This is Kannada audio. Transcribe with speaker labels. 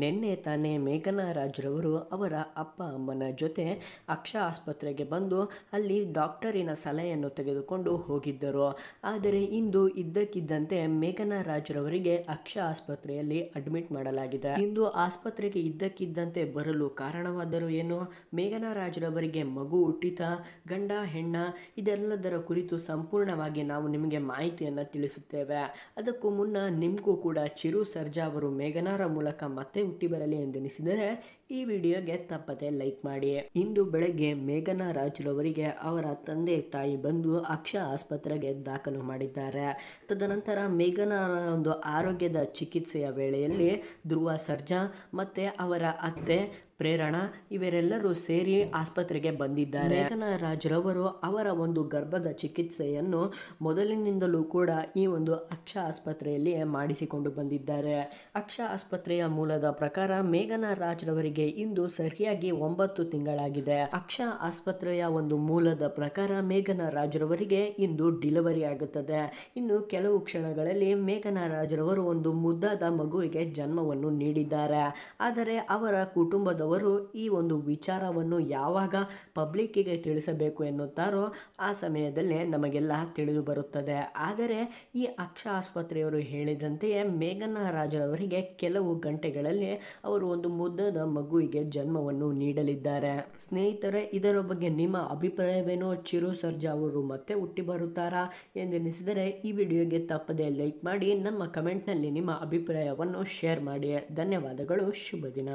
Speaker 1: ನಿನ್ನೆ ತಾನೇ ಮೇಘನಾ ರಾಜ್ರವರು ಅವರ ಅಪ್ಪ ಅಮ್ಮನ ಜೊತೆ ಅಕ್ಷ ಆಸ್ಪತ್ರೆಗೆ ಬಂದು ಅಲ್ಲಿ ಡಾಕ್ಟರಿನ ಸಲಹೆಯನ್ನು ತೆಗೆದುಕೊಂಡು ಹೋಗಿದ್ದರು ಆದರೆ ಇಂದು ಇದ್ದಕ್ಕಿದ್ದಂತೆ ಮೇಘನಾ ರಾಜ್ರವರಿಗೆ ಅಕ್ಷ ಆಸ್ಪತ್ರೆಯಲ್ಲಿ ಅಡ್ಮಿಟ್ ಮಾಡಲಾಗಿದೆ ಇಂದು ಆಸ್ಪತ್ರೆಗೆ ಇದ್ದಕ್ಕಿದ್ದಂತೆ ಬರಲು ಕಾರಣವಾದರೂ ಏನು ಮೇಘನಾ ರಾಜ್ರವರಿಗೆ ಮಗು ಹುಟ್ಟಿತ ಗಂಡ ಹೆಣ್ಣ ಇದೆಲ್ಲದರ ಕುರಿತು ಸಂಪೂರ್ಣವಾಗಿ ನಾವು ನಿಮಗೆ ಮಾಹಿತಿಯನ್ನು ತಿಳಿಸುತ್ತೇವೆ ಅದಕ್ಕೂ ಮುನ್ನ ನಿಮಗೂ ಕೂಡ ಚಿರು ಸರ್ಜಾ ಅವರು ಮೇಘನಾರ ಮೂಲಕ ಮತ್ತೆ ಹುಟ್ಟಿ ಬರಲಿ ಎಂದೆನಿಸಿದರೆ ಈ ವಿಡಿಯೋಗೆ ತಪ್ಪದೆ ಲೈಕ್ ಮಾಡಿ ಇಂದು ಬೆಳಗ್ಗೆ ಮೇಘನಾ ಅವರ ತಂದೆ ತಾಯಿ ಬಂದು ಅಕ್ಷ ಆಸ್ಪತ್ರೆಗೆ ದಾಖಲು ಮಾಡಿದ್ದಾರೆ ತದನಂತರ ಮೇಘನಾರ ಒಂದು ಆರೋಗ್ಯದ ಚಿಕಿತ್ಸೆಯ ವೇಳೆಯಲ್ಲಿ ಧ್ರುವ ಸರ್ಜಾ ಮತ್ತೆ ಅವರ ಅತ್ತೆ ಪ್ರೇರಣಾ ಇವರೆಲ್ಲರೂ ಸೇರಿ ಆಸ್ಪತ್ರೆಗೆ ಬಂದಿದ್ದಾರೆ ರಾಜ್ರವರು ಅವರ ಒಂದು ಗರ್ಭದ ಚಿಕಿತ್ಸೆಯನ್ನು ಮೊದಲಿನಿಂದಲೂ ಕೂಡ ಈ ಒಂದು ಅಕ್ಷ ಆಸ್ಪತ್ರೆಯಲ್ಲಿ ಮಾಡಿಸಿಕೊಂಡು ಬಂದಿದ್ದಾರೆ ಅಕ್ಷ ಆಸ್ಪತ್ರೆಯ ಮೂಲದ ಪ್ರಕಾರ ಮೇಘನಾ ರಾಜ್ರವರಿಗೆ ಇಂದು ಸರಿಯಾಗಿ ಒಂಬತ್ತು ತಿಂಗಳಾಗಿದೆ ಅಕ್ಷ ಆಸ್ಪತ್ರೆಯ ಒಂದು ಮೂಲದ ಪ್ರಕಾರ ಮೇಘನಾ ರಾಜ್ರವರಿಗೆ ಇಂದು ಡಿಲಿವರಿ ಆಗುತ್ತದೆ ಇನ್ನು ಕೆಲವು ಕ್ಷಣಗಳಲ್ಲಿ ಮೇಘನಾ ರಾಜ್ರವರು ಒಂದು ಮುದ್ದಾದ ಮಗುವಿಗೆ ಜನ್ಮವನ್ನು ನೀಡಿದ್ದಾರೆ ಆದರೆ ಅವರ ಕುಟುಂಬದವರು ಈ ಒಂದು ವಿಚಾರವನ್ನು ಯಾವಾಗ ಪಬ್ಲಿಕ್ಕಿಗೆ ತಿಳಿಸಬೇಕು ಎನ್ನುತ್ತಾರೋ ಆ ಸಮಯದಲ್ಲೇ ನಮಗೆಲ್ಲ ತಿಳಿದು ಬರುತ್ತದೆ ಆದರೆ ಈ ಅಕ್ಷ ಆಸ್ಪತ್ರೆಯವರು ಹೇಳಿದಂತೆಯೇ ಮೇಘನಾ ರಾಜ್ರವರಿಗೆ ಕೆಲವು ಗಂಟೆಗಳಲ್ಲಿ ಅವರು ಒಂದು ಮುದ್ದದ ಮಗುವಿಗೆ ಜನ್ಮವನ್ನು ನೀಡಲಿದ್ದಾರೆ ಸ್ನೇಹಿತರೆ ಇದರ ಬಗ್ಗೆ ನಿಮ್ಮ ಅಭಿಪ್ರಾಯವೇನೋ ಚಿರು ಸರ್ಜಾ ಅವರು ಮತ್ತೆ ಹುಟ್ಟಿ ಬರುತ್ತಾರಾ ಎಂದೆನಿಸಿದರೆ ಈ ವಿಡಿಯೋಗೆ ತಪ್ಪದೆ ಲೈಕ್ ಮಾಡಿ ನಮ್ಮ ಕಮೆಂಟ್ನಲ್ಲಿ ನಿಮ್ಮ ಅಭಿಪ್ರಾಯವನ್ನು ಶೇರ್ ಮಾಡಿ ಧನ್ಯವಾದಗಳು ಶುಭ ದಿನ